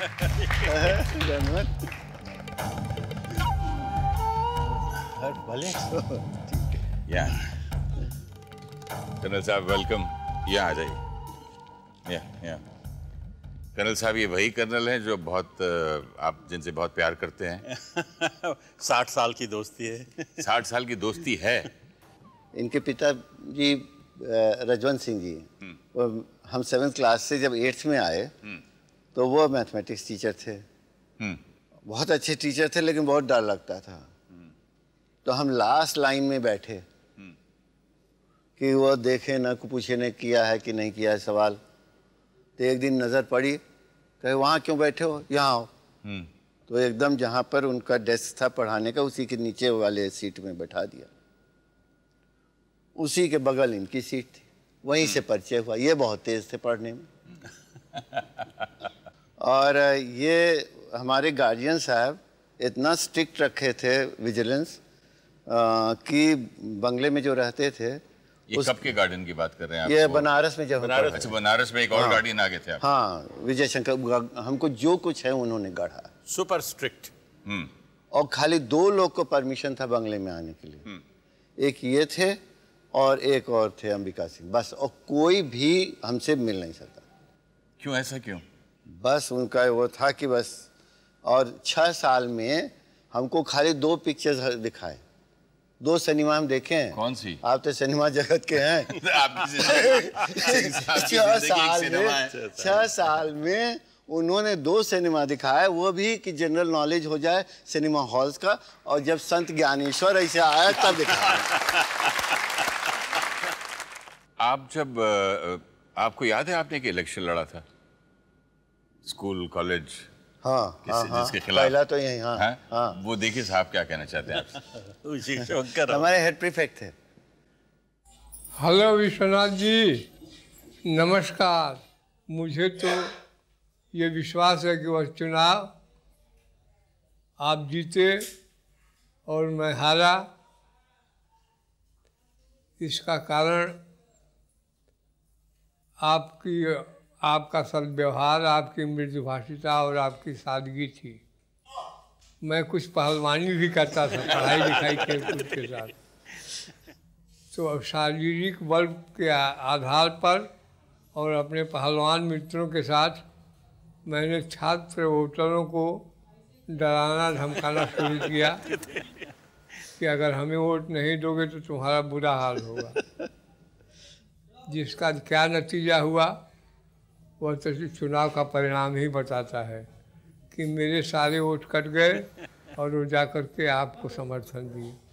Colonel साहब welcome यहाँ आ जाइए कर्नल साहब ये वही कर्नल हैं जो बहुत uh, आप जिनसे बहुत प्यार करते हैं साठ साल की दोस्ती है साठ साल की दोस्ती है इनके पिता जी uh, रजवंत सिंह जी वो हम्म. हम सेवेंथ क्लास से जब एट्थ में आए हम्म. तो वो मैथमेटिक्स टीचर थे हम्म। बहुत अच्छे टीचर थे लेकिन बहुत डर लगता था तो हम लास्ट लाइन में बैठे हम्म। कि वो देखे ना पूछे ने किया है कि नहीं किया है सवाल तो एक दिन नज़र पड़ी कहे वहाँ क्यों बैठे हो यहाँ आओ हम्म। तो एकदम जहाँ पर उनका डेस्क था पढ़ाने का उसी के नीचे वाले सीट में बैठा दिया उसी के बगल इनकी सीट थी वहीं से परिचय हुआ ये बहुत तेज़ थे पढ़ने में और ये हमारे गार्जियन साहब इतना स्ट्रिक्ट रखे थे विजिलेंस कि बंगले में जो रहते थे ये उस... कब के गार्डन की बात कर रहे हैं आप ये बनारस में जब बनारस अच्छा बनारस में एक और हाँ, गार्डन आ गए थे आप हाँ विजय शंकर हमको जो कुछ है उन्होंने गढ़ा सुपर स्ट्रिक्ट और खाली दो लोग को परमिशन था बंगले में आने के लिए हम्म। एक ये थे और एक और थे अंबिका सिंह बस और कोई भी हमसे मिल नहीं सकता क्यों ऐसा क्यों बस उनका वो था कि बस और छः साल में हमको खाली दो पिक्चर्स दिखाए दो सिनेमा हम देखे हैं कौन सी आप तो सिनेमा जगत के हैं छह साल में छह साल में उन्होंने दो सिनेमा दिखाया वो भी कि जनरल नॉलेज हो जाए सिनेमा हॉल्स का और जब संत ज्ञानेश्वर ऐसे आया तब दिखाया आप जब आपको याद है आपने एक इलेक्शन लड़ा था स्कूल कॉलेज हाँ, किस, हाँ, हाँ, जिसके खिलाफ पहला तो यही हाँ, हाँ, हाँ। वो देखिए साहब क्या कहना चाहते हैं हमारे हेड प्रीफेक्ट थे हेलो विश्वनाथ जी नमस्कार मुझे तो ये विश्वास है कि वह चुनाव आप जीते और मैं हारा इसका कारण आपकी आपका सदव्यवहार आपकी मृदुभाषिता और आपकी सादगी थी मैं कुछ पहलवानी भी करता था पढ़ाई लिखाई खेल कूद के साथ तो शारीरिक बल के आधार पर और अपने पहलवान मित्रों के साथ मैंने छात्र वोटरों को डराना धमकाना शुरू किया कि अगर हमें वोट नहीं दोगे तो तुम्हारा बुरा हाल होगा जिसका क्या नतीजा हुआ वह तो चुनाव का परिणाम ही बताता है कि मेरे सारे वोट कट गए और वो जा करके आपको समर्थन दिए